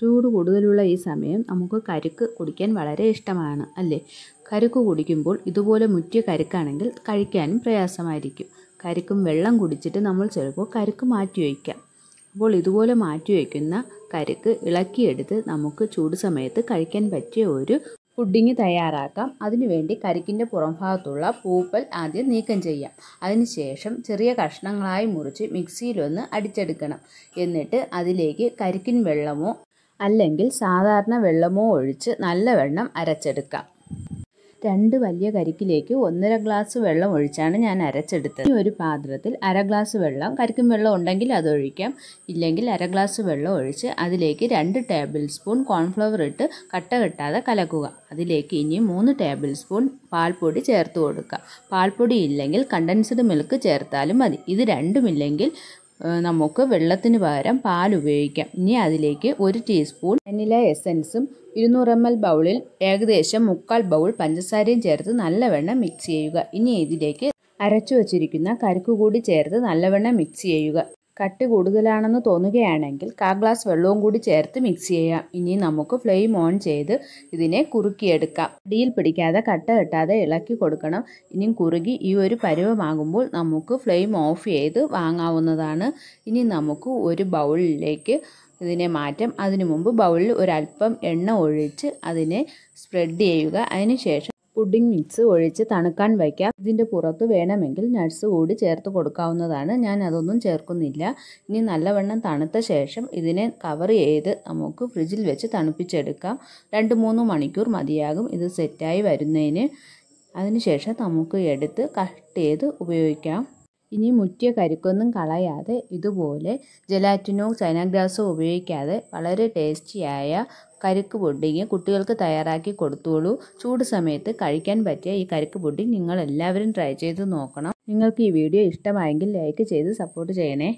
ചൂട് കൂടുതലുള്ള ഈ സമയം നമുക്ക് കരുക്ക് കുടിക്കാൻ വളരെ ഇഷ്ടമാണ് അല്ലേ കരുക്ക് കുടിക്കുമ്പോൾ ഇതുപോലെ മുറ്റിയ കരുക്കാണെങ്കിൽ കഴിക്കാനും പ്രയാസമായിരിക്കും കരുക്കും വെള്ളം കുടിച്ചിട്ട് നമ്മൾ ചിലപ്പോൾ കരുക്ക് മാറ്റി വയ്ക്കാം അപ്പോൾ ഇതുപോലെ മാറ്റി വയ്ക്കുന്ന കരുക്ക് ഇളക്കിയെടുത്ത് നമുക്ക് ചൂട് സമയത്ത് കഴിക്കാൻ പറ്റിയ ഒരു പുഡിങ് തയ്യാറാക്കാം അതിനുവേണ്ടി കരിക്കിൻ്റെ ഭാഗത്തുള്ള പൂപ്പൽ ആദ്യം നീക്കം ചെയ്യാം അതിനുശേഷം ചെറിയ കഷ്ണങ്ങളായി മുറിച്ച് മിക്സിയിലൊന്ന് അടിച്ചെടുക്കണം എന്നിട്ട് അതിലേക്ക് കരിക്കിൻ വെള്ളമോ അല്ലെങ്കിൽ സാധാരണ വെള്ളമോ ഒഴിച്ച് നല്ല വെള്ളം അരച്ചെടുക്കാം രണ്ട് വലിയ കരിക്കിലേക്ക് ഒന്നര ഗ്ലാസ് വെള്ളം ഒഴിച്ചാണ് ഞാൻ അരച്ചെടുത്തത് ഈ ഒരു പാത്രത്തിൽ അര ഗ്ലാസ് വെള്ളം കരിക്കും വെള്ളം ഉണ്ടെങ്കിൽ അത് ഒഴിക്കാം ഇല്ലെങ്കിൽ അര ഗ്ലാസ് വെള്ളം ഒഴിച്ച് അതിലേക്ക് രണ്ട് ടേബിൾ സ്പൂൺ കോൺഫ്ലവർ ഇട്ട് കട്ട കെട്ടാതെ കലക്കുക അതിലേക്ക് ഇനി മൂന്ന് ടേബിൾ സ്പൂൺ പാൽപ്പൊടി ചേർത്ത് കൊടുക്കുക പാൽപ്പൊടി ഇല്ലെങ്കിൽ കണ്ടൻസ്ഡ് മിൽക്ക് ചേർത്താലും മതി ഇത് രണ്ടുമില്ലെങ്കിൽ നമുക്ക് വെള്ളത്തിന് പകരം പാൽ ഉപയോഗിക്കാം ഇനി അതിലേക്ക് ഒരു ടീസ്പൂൺ വെനില എസൻസും ഇരുന്നൂറ് എം എൽ ബൗളിൽ ഏകദേശം മുക്കാൽ ബൗൾ പഞ്ചസാരയും ചേർത്ത് നല്ലവണ്ണം മിക്സ് ചെയ്യുക ഇനി ഇതിലേക്ക് അരച്ചു വച്ചിരിക്കുന്ന കരുക്ക് കൂടി ചേർത്ത് നല്ലവണ്ണം മിക്സ് ചെയ്യുക കട്ടി കൂടുതലാണെന്ന് തോന്നുകയാണെങ്കിൽ കാ ഗ്ലാസ് വെള്ളവും കൂടി ചേർത്ത് മിക്സ് ചെയ്യാം ഇനി നമുക്ക് ഫ്ലെയിം ഓൺ ചെയ്ത് ഇതിനെ കുറുക്കിയെടുക്കാം അടിയിൽ പിടിക്കാതെ കട്ട കെട്ടാതെ ഇളക്കി കൊടുക്കണം ഇനിയും കുറുകി ഈ ഒരു പരുവമാകുമ്പോൾ നമുക്ക് ഫ്ലെയിം ഓഫ് ചെയ്ത് വാങ്ങാവുന്നതാണ് ഇനി നമുക്ക് ഒരു ബൗളിലേക്ക് ഇതിനെ മാറ്റാം അതിനു മുമ്പ് ബൗളിൽ ഒരല്പം എണ്ണ ഒഴിച്ച് അതിനെ സ്പ്രെഡ് ചെയ്യുക അതിനുശേഷം പുഡിംഗ് മിക്സ് ഒഴിച്ച് തണുക്കാൻ വയ്ക്കാം ഇതിൻ്റെ പുറത്ത് വേണമെങ്കിൽ നട്ട്സ് കൂടി ചേർത്ത് കൊടുക്കാവുന്നതാണ് ഞാൻ അതൊന്നും ചേർക്കുന്നില്ല ഇനി നല്ലവണ്ണം തണുത്ത ശേഷം ഇതിനെ കവർ ചെയ്ത് നമുക്ക് ഫ്രിഡ്ജിൽ വെച്ച് തണുപ്പിച്ചെടുക്കാം രണ്ട് മൂന്ന് മണിക്കൂർ മതിയാകും ഇത് സെറ്റായി വരുന്നതിന് അതിനുശേഷം നമുക്ക് എടുത്ത് കട്ട് ചെയ്ത് ഉപയോഗിക്കാം ഇനി മുറ്റിയ കരിക്കൊന്നും കളയാതെ ഇതുപോലെ ജെലാറ്റിനോ ചൈനഗ്രാസോ ഉപയോഗിക്കാതെ വളരെ ടേസ്റ്റിയായ കരിക്ക് പുഡിങ് കുട്ടികൾക്ക് തയ്യാറാക്കി കൊടുത്തോളൂ ചൂട് സമയത്ത് കഴിക്കാൻ പറ്റിയ ഈ കരിക്ക് പുഡിങ് നിങ്ങൾ എല്ലാവരും ട്രൈ ചെയ്ത് നോക്കണം നിങ്ങൾക്ക് ഈ വീഡിയോ ഇഷ്ടമായെങ്കിൽ ലൈക്ക് ചെയ്ത് സപ്പോർട്ട് ചെയ്യണേ